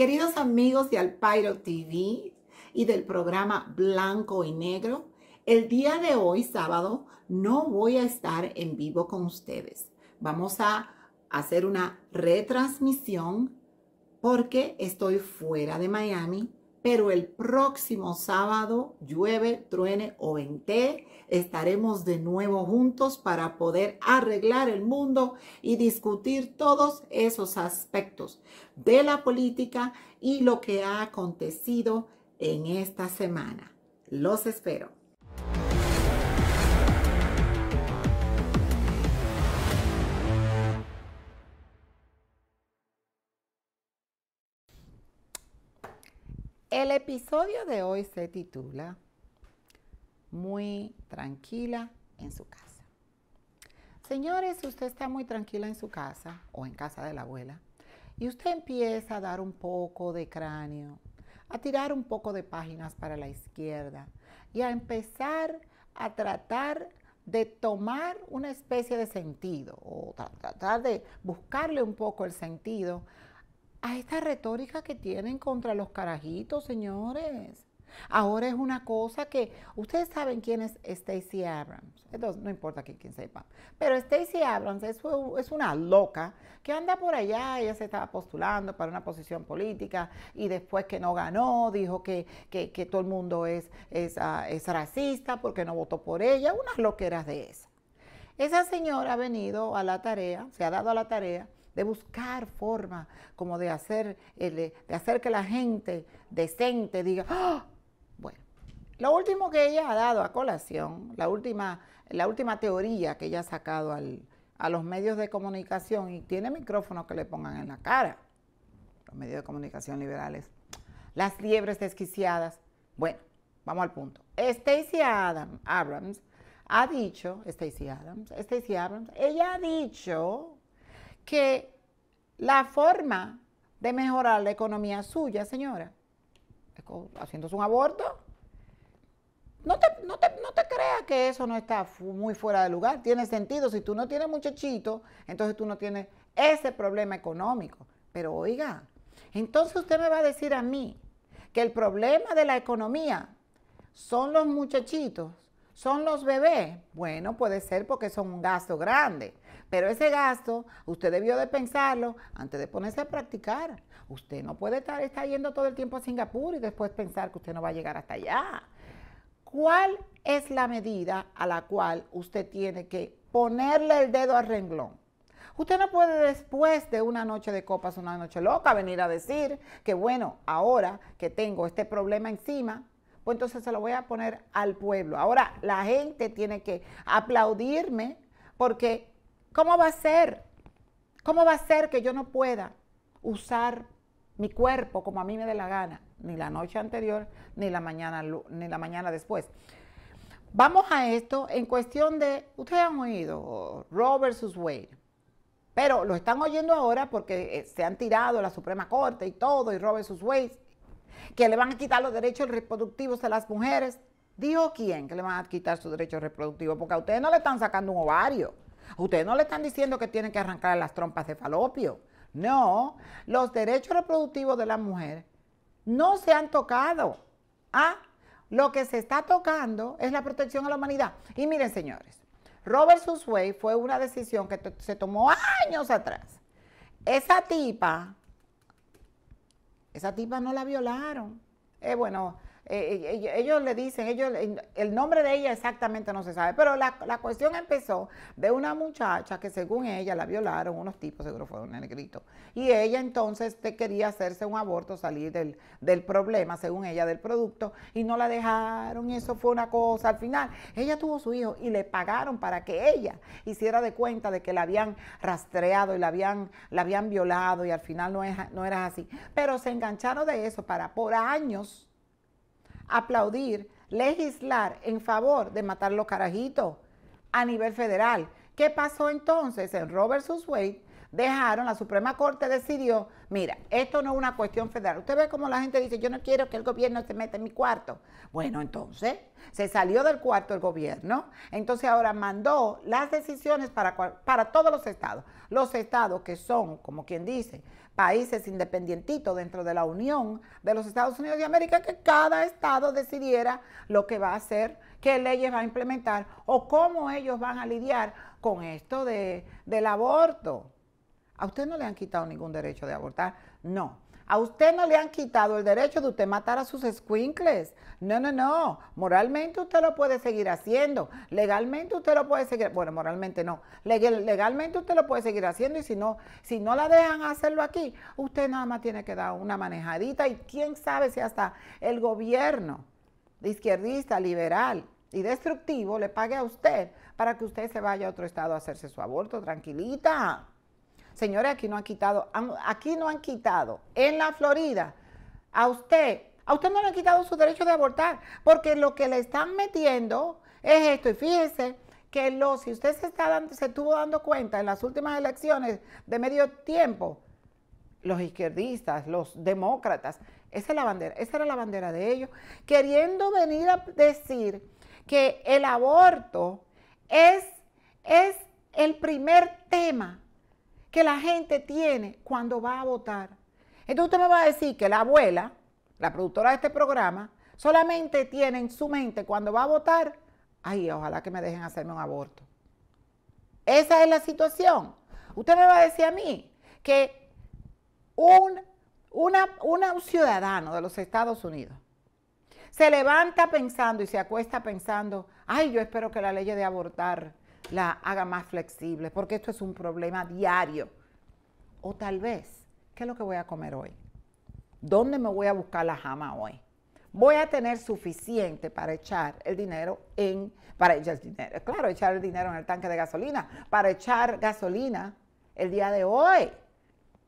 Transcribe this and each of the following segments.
Queridos amigos de Alpairo TV y del programa Blanco y Negro, el día de hoy, sábado, no voy a estar en vivo con ustedes. Vamos a hacer una retransmisión porque estoy fuera de Miami pero el próximo sábado, llueve, truene o vente, estaremos de nuevo juntos para poder arreglar el mundo y discutir todos esos aspectos de la política y lo que ha acontecido en esta semana. Los espero. El episodio de hoy se titula Muy tranquila en su casa. Señores, usted está muy tranquila en su casa o en casa de la abuela y usted empieza a dar un poco de cráneo, a tirar un poco de páginas para la izquierda y a empezar a tratar de tomar una especie de sentido o tratar de buscarle un poco el sentido a esta retórica que tienen contra los carajitos, señores. Ahora es una cosa que ustedes saben quién es Stacey Abrams. Entonces, no importa quién, quien sepa. Pero Stacey Abrams es, una loca que anda por allá, ella se estaba postulando para una posición política y después que no ganó, dijo que, que, todo el mundo es, ah, es racista porque no votó por ella, unas loqueras de esas. Esa señora ha venido a la tarea, se ha dado a la tarea de buscar forma como de hacer, eh, de hacer que la gente decente diga, ¡Ah!". bueno, lo último que ella ha dado a colación, la última, la última teoría que ella ha sacado a los medios de comunicación, y tiene micrófonos que le pongan en la cara, los medios de comunicación liberales, las liebres desquiciadas. Bueno, vamos al punto. Stacey Adam, Abrams ha dicho, Stacey Adams, Stacey Abrams, ella ha dicho que la forma de mejorar la economía suya, señora, haciendo haciéndose un aborto. No te, no, no te creas que eso no está muy fuera de lugar. Tiene sentido. Si tú no tienes muchachito, entonces tú no tienes ese problema económico. Pero oiga, entonces usted me va a decir a mí que el problema de la economía son los muchachitos, son los bebés. Bueno, puede ser porque son un gasto grande. Pero ese gasto, usted debió de pensarlo antes de ponerse a practicar. Usted no puede estar, yendo todo el tiempo a Singapur y después pensar que usted no va a llegar hasta allá. ¿Cuál es la medida a la cual usted tiene que ponerle el dedo al renglón? Usted no puede después de una noche de copas, una noche loca, venir a decir que bueno, ahora que tengo este problema encima, pues entonces se lo voy a poner al pueblo. Ahora la gente tiene que aplaudirme porque ¿Cómo va a ser? ¿Cómo va a ser que yo no pueda usar mi cuerpo como a mí me dé la gana? Ni la noche anterior, ni la mañana, ni la mañana después. Vamos a esto en cuestión de, ustedes han oído Roe versus Wade, pero lo están oyendo ahora porque eh, se han tirado la Suprema Corte y todo, y Roe versus Wade, que le van a quitar los derechos reproductivos a las mujeres. ¿Dijo quién que le van a quitar sus derechos reproductivos? Porque a ustedes no le están sacando un ovario. Ustedes no le están diciendo que tienen que arrancar las trompas de falopio. No, los derechos reproductivos de la mujer no se han tocado. Ah, lo que se está tocando es la protección a la humanidad. Y miren, señores, Robert Susway fue una decisión que se tomó años atrás. Esa tipa, esa tipa no la violaron. Es eh, bueno, eh, eh, ellos le dicen, ellos, el nombre de ella exactamente no se sabe, pero la, la, cuestión empezó de una muchacha que según ella la violaron unos tipos, seguro fueron negritos, y ella entonces te quería hacerse un aborto, salir del, del problema, según ella, del producto, y no la dejaron, y eso fue una cosa, al final ella tuvo su hijo y le pagaron para que ella hiciera de cuenta de que la habían rastreado y la habían, la habían violado y al final no, no era así, pero se engancharon de eso para por años aplaudir, legislar en favor de matar los carajitos a nivel federal. ¿Qué pasó entonces en Robert Susway Dejaron, la Suprema Corte decidió, mira, esto no es una cuestión federal. Usted ve cómo la gente dice, yo no quiero que el gobierno se meta en mi cuarto. Bueno, entonces se salió del cuarto el gobierno, entonces ahora mandó las decisiones para, para todos los estados. Los estados que son, como quien dice, países independientitos dentro de la Unión de los Estados Unidos de América, que cada estado decidiera lo que va a hacer, qué leyes va a implementar o cómo ellos van a lidiar con esto de, del aborto. A usted no le han quitado ningún derecho de abortar, no. A usted no le han quitado el derecho de usted matar a sus squinkles. No, no, no. Moralmente usted lo puede seguir haciendo. Legalmente usted lo puede seguir. Bueno, moralmente no. legalmente usted lo puede seguir haciendo y si no, si no la dejan hacerlo aquí, usted nada más tiene que dar una manejadita y quién sabe si hasta el gobierno izquierdista, liberal y destructivo le pague a usted para que usted se vaya a otro estado a hacerse su aborto. Tranquilita. Señores, aquí no han quitado, aquí no han quitado, en la Florida, a usted, a usted no le han quitado su derecho de abortar, porque lo que le están metiendo es esto. Y fíjese que los, si usted se, está se estuvo dando cuenta en las últimas elecciones de medio tiempo, los izquierdistas, los demócratas, esa, es la bandera, esa era la bandera de ellos, queriendo venir a decir que el aborto es, es el primer tema que la gente tiene cuando va a votar. Entonces usted me va a decir que la abuela, la productora de este programa, solamente tiene en su mente cuando va a votar, ay, ojalá que me dejen hacerme un aborto. Esa es la situación. Usted me va a decir a mí que un, ciudadano de los Estados Unidos se levanta pensando y se acuesta pensando, ay, yo espero que la ley de abortar la haga más flexible, porque esto es un problema diario. O tal vez, ¿qué es lo que voy a comer hoy? ¿Dónde me voy a buscar la jama hoy? Voy a tener suficiente para echar el dinero en, para echar el dinero, claro, echar el dinero en el tanque de gasolina, para echar gasolina el día de hoy.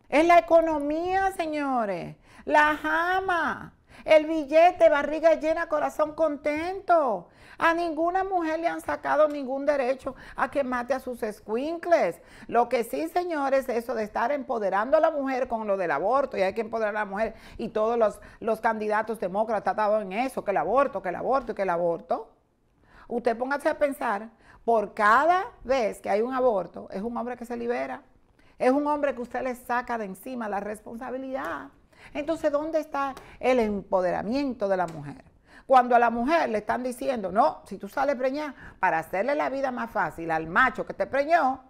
Es la economía, señores, la jama. El billete, barriga llena, corazón contento. A ninguna mujer le han sacado ningún derecho a que mate a sus escuincles. Lo que sí, señores, eso de estar empoderando a la mujer con lo del aborto, y hay que empoderar a la mujer, y todos los, candidatos demócratas están en eso, que el aborto, que el aborto que el aborto. Usted póngase a pensar, por cada vez que hay un aborto, es un hombre que se libera. Es un hombre que usted le saca de encima la responsabilidad. Entonces, ¿dónde está el empoderamiento de la mujer? Cuando a la mujer le están diciendo, no, si tú sales preñada, para hacerle la vida más fácil al macho que te preñó,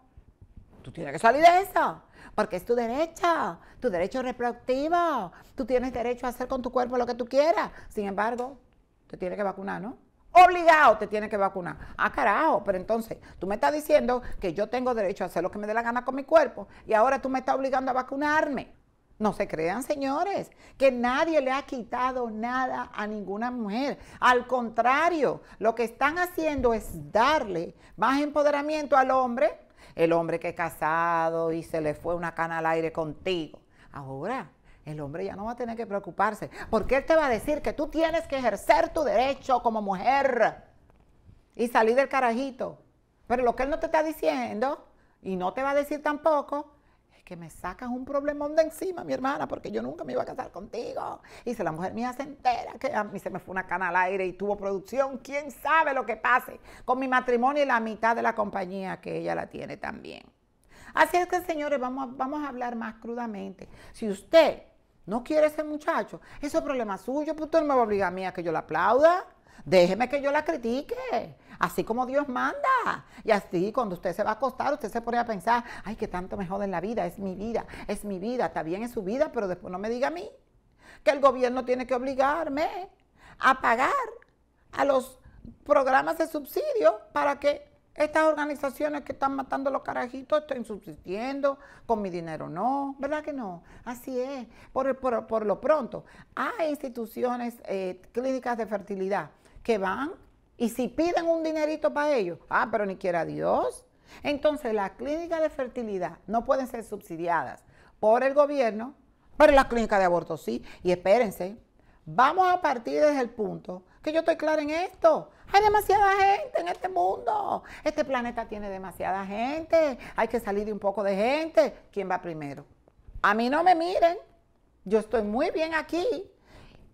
tú tienes que salir de eso, porque es tu derecha, tu derecho reproductivo, tú tienes derecho a hacer con tu cuerpo lo que tú quieras. Sin embargo, te tienes que vacunar, ¿no? obligado te tienes que vacunar. Ah, carajo, pero entonces tú me estás diciendo que yo tengo derecho a hacer lo que me dé la gana con mi cuerpo y ahora tú me estás obligando a vacunarme. No se crean, señores, que nadie le ha quitado nada a ninguna mujer. Al contrario, lo que están haciendo es darle más empoderamiento al hombre, el hombre que es casado y se le fue una cana al aire contigo. Ahora, el hombre ya no va a tener que preocuparse, porque él te va a decir que tú tienes que ejercer tu derecho como mujer y salir del carajito. Pero lo que él no te está diciendo y no te va a decir tampoco que me sacas un problemón de encima, mi hermana, porque yo nunca me iba a casar contigo. Y si la mujer mía se entera que a mí se me fue una cana al aire y tuvo producción, quién sabe lo que pase con mi matrimonio y la mitad de la compañía que ella la tiene también. Así es que, señores, vamos a, vamos a hablar más crudamente. Si usted no quiere ese muchacho, eso es problema suyo, pues usted no me va a obligar a mí a que yo la aplauda. Déjeme que yo la critique, así como Dios manda. Y así cuando usted se va a acostar, usted se pone a pensar, ay, que tanto me joden la vida, es mi vida, es mi vida, está bien es su vida, pero después no me diga a mí que el gobierno tiene que obligarme a pagar a los programas de subsidio para que estas organizaciones que están matando los carajitos estén subsistiendo, con mi dinero no, ¿verdad que no? Así es, por, por, lo pronto. Hay instituciones eh, clínicas de fertilidad que van y si piden un dinerito para ellos, ah, pero ni quiera Dios. Entonces las clínicas de fertilidad no pueden ser subsidiadas por el gobierno, pero las clínicas de aborto sí. Y espérense, vamos a partir desde el punto que yo estoy clara en esto. Hay demasiada gente en este mundo. Este planeta tiene demasiada gente. Hay que salir de un poco de gente. ¿Quién va primero? A mí no me miren. Yo estoy muy bien aquí.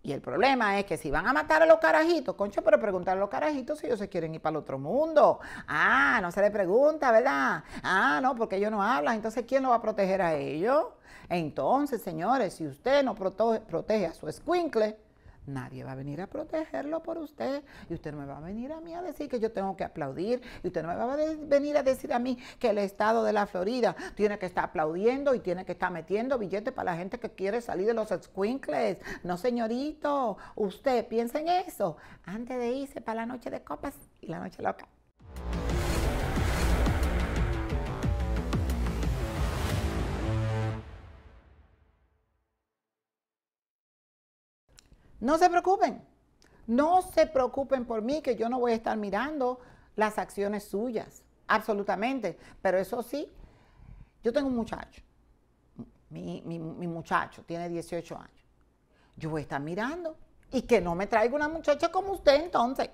Y el problema es que si van a matar a los carajitos, concho, pero preguntar a los carajitos si ellos se quieren ir para el otro mundo. Ah, no se le pregunta, ¿verdad? Ah, no, porque ellos no hablan. Entonces, ¿quién lo va a proteger a ellos? Entonces, señores, si usted no protege, a su squinkle Nadie va a venir a protegerlo por usted. Y usted no me va a venir a mí a decir que yo tengo que aplaudir. Y usted no me va a venir a decir a mí que el Estado de la Florida tiene que estar aplaudiendo y tiene que estar metiendo billetes para la gente que quiere salir de los squinkles. No, señorito. Usted piensa en eso antes de irse para la noche de copas y la noche loca. No se preocupen. No se preocupen por mí, que yo no voy a estar mirando las acciones suyas. Absolutamente. Pero eso sí, yo tengo un muchacho. Mi, muchacho tiene 18 años. Yo voy a estar mirando. Y que no me traiga una muchacha como usted entonces.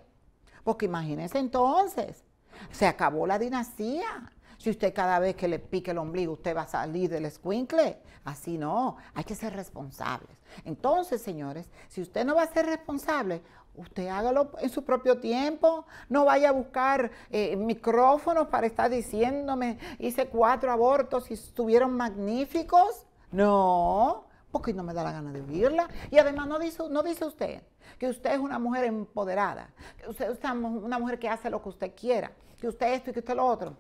Porque imagínense entonces, se acabó la dinastía. Si usted cada vez que le pique el ombligo, usted va a salir del escuincle. Así no, hay que ser responsables. Entonces, señores, si usted no va a ser responsable, Usted hágalo en su propio tiempo, no vaya a buscar eh, micrófonos para estar diciéndome, hice cuatro abortos y estuvieron magníficos. No, porque no me da la gana de oírla. Y además no dice, no dice usted que usted es una mujer empoderada, que usted es una mujer que hace lo que usted quiera, que usted esto y que usted lo otro.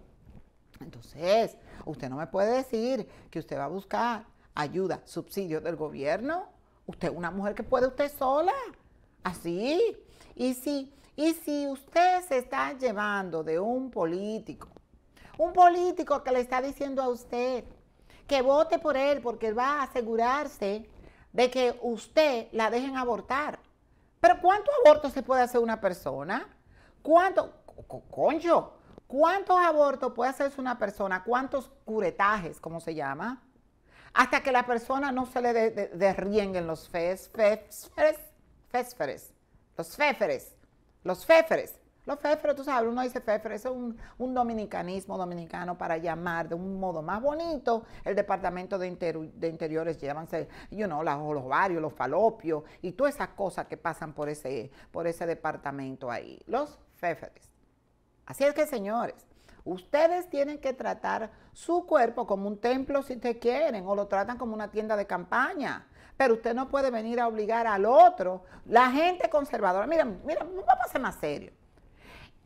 Entonces, usted no me puede decir que usted va a buscar ayuda, subsidios del gobierno. Usted es una mujer que puede usted sola. Así. Y si, y si usted se está llevando de un político, un político que le está diciendo a usted que vote por él porque él va a asegurarse de que usted la dejen abortar. Pero cuánto aborto se puede hacer una persona? ¿Cuánto? Concho, ¿Cuántos abortos puede hacerse una persona? ¿Cuántos curetajes, como se llama? Hasta que la persona no se le de, de, los fes, fes, fesferes, los féferes, los féferes. Los feferes. tú sabes, uno dice feferes, es un, dominicanismo dominicano para llamar de un modo más bonito el departamento de, interiores, llévanse, you know, los ovarios, los falopios y todas esas cosas que pasan por ese, por ese departamento ahí. Los feferes. Así es que, señores, ustedes tienen que tratar su cuerpo como un templo si te quieren, o lo tratan como una tienda de campaña. Pero usted no puede venir a obligar al otro, la gente conservadora. Mira, mira, vamos a ser más serio.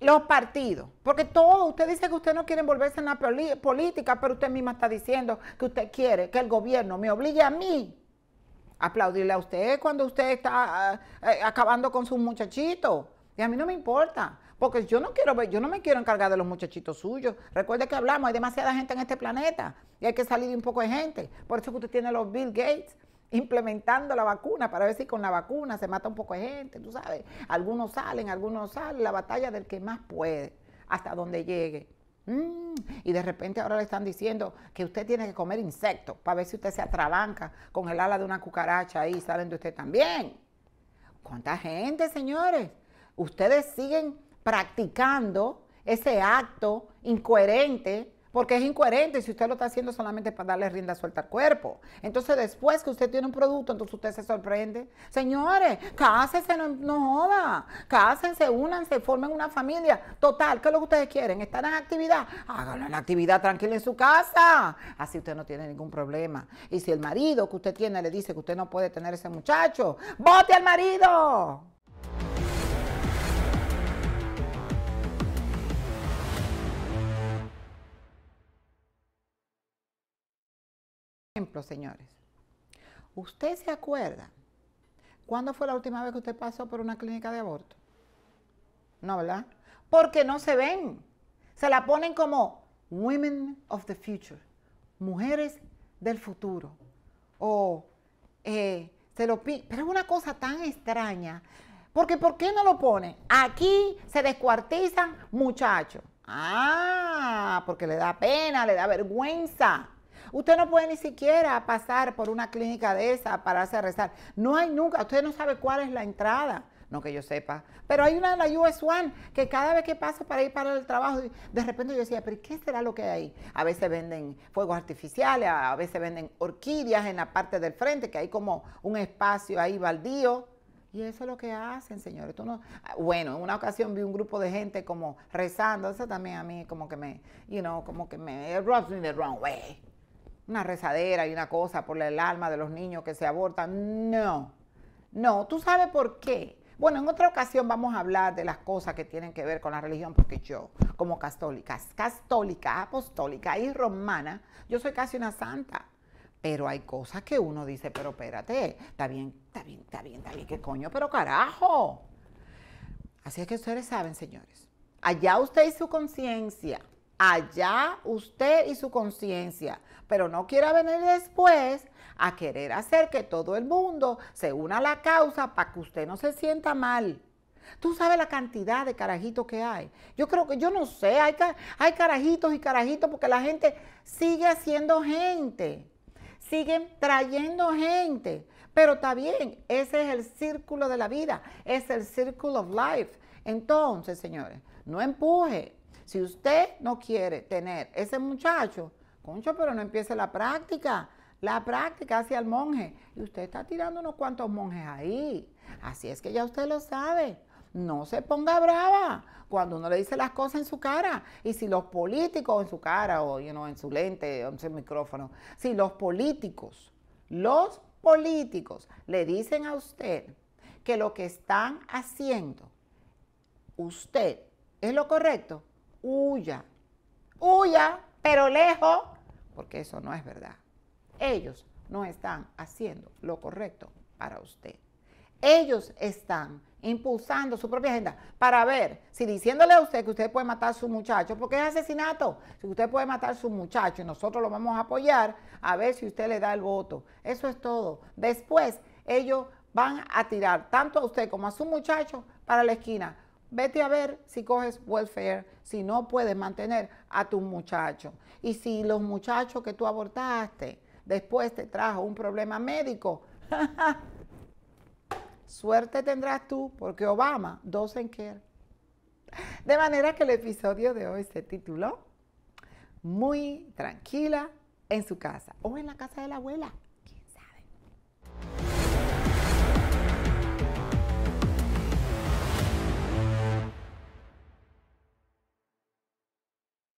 Los partidos, porque todo, usted dice que usted no quiere envolverse en la política, pero usted misma está diciendo que usted quiere que el gobierno me obligue a mí aplaudirle a usted cuando usted está ah, eh, acabando con sus muchachitos. Y a mí no me importa. Porque yo no quiero ver, yo no me quiero encargar de los muchachitos suyos. Recuerde que hablamos, hay demasiada gente en este planeta y hay que salir un poco de gente. Por eso que usted tiene a los Bill Gates implementando la vacuna para ver si con la vacuna se mata un poco de gente, tú sabes. Algunos salen, algunos salen, la batalla del que más puede, hasta donde llegue. Mm, y de repente ahora le están diciendo que usted tiene que comer insectos para ver si usted se atrabanca con el ala de una cucaracha ahí, salen de usted también. ¿Cuánta gente, señores? Ustedes siguen practicando ese acto incoherente, porque es incoherente si usted lo está haciendo solamente para darle rienda suelta al cuerpo. Entonces, después que usted tiene un producto, entonces usted se sorprende. Señores, cásense, no, joda. Cásense, únanse, formen una familia. Total, ¿qué es lo que ustedes quieren? ¿Están en actividad? Háganlo en actividad tranquila en su casa. Así usted no tiene ningún problema. Y si el marido que usted tiene le dice que usted no puede tener ese muchacho, ¡vote al marido! ejemplo, señores, ¿usted se acuerda cuándo fue la última vez que usted pasó por una clínica de aborto? No, ¿verdad? Porque no se ven. Se la ponen como Women of the Future, mujeres del futuro. O eh, se lo Pero es una cosa tan extraña. Porque ¿por qué no lo ponen? Aquí se descuartizan muchachos. Ah, porque le da pena, le da vergüenza. Usted no puede ni siquiera pasar por una clínica de esa, para hacer rezar. No hay nunca, usted no sabe cuál es la entrada. No que yo sepa. Pero hay una en la us One que cada vez que paso para ir para el trabajo, de repente yo decía, pero ¿qué será lo que hay A veces venden fuegos artificiales, a veces venden orquídeas en la parte del frente, que hay como un espacio ahí baldío. Y eso es lo que hacen, señores. Tú no, bueno, en una ocasión vi un grupo de gente como rezando. Eso también a mí como que me, you know, como que me, rubs the wrong way una rezadera y una cosa por el alma de los niños que se abortan. No, no, tú sabes por qué. Bueno, en otra ocasión vamos a hablar de las cosas que tienen que ver con la religión, porque yo, como católica, católica, apostólica y romana, yo soy casi una santa. Pero hay cosas que uno dice, pero espérate, está bien, está bien, está bien, está bien, qué coño, pero carajo. Así es que ustedes saben, señores, allá usted y su conciencia allá usted y su conciencia, pero no quiera venir después a querer hacer que todo el mundo se una a la causa para que usted no se sienta mal. Tú sabes la cantidad de carajitos que hay. Yo creo que, yo no sé, hay, carajitos y carajitos porque la gente sigue haciendo gente, siguen trayendo gente. Pero está bien, ese es el círculo de la vida, es el circle of life. Entonces, señores, no empuje, si usted no quiere tener ese muchacho, concho, pero no empiece la práctica. La práctica hacia el monje. Y usted está tirando unos cuantos monjes ahí. Así es que ya usted lo sabe. No se ponga brava cuando uno le dice las cosas en su cara. Y si los políticos en su cara o you en su lente o en su micrófono, si los políticos, los políticos le dicen a usted que lo que están haciendo usted es lo correcto, huya, huya, pero lejos, porque eso no es verdad. Ellos no están haciendo lo correcto para usted. Ellos están impulsando su propia agenda para ver si diciéndole a usted que usted puede matar a su muchacho, porque es asesinato, si usted puede matar a su muchacho y nosotros lo vamos a apoyar, a ver si usted le da el voto. Eso es todo. Después ellos van a tirar tanto a usted como a su muchacho para la esquina Vete a ver si coges welfare, si no puedes mantener a tus muchachos. Y si los muchachos que tú abortaste después te trajo un problema médico, suerte tendrás tú, porque Obama en care. De manera que el episodio de hoy se tituló Muy tranquila en su casa o en la casa de la abuela.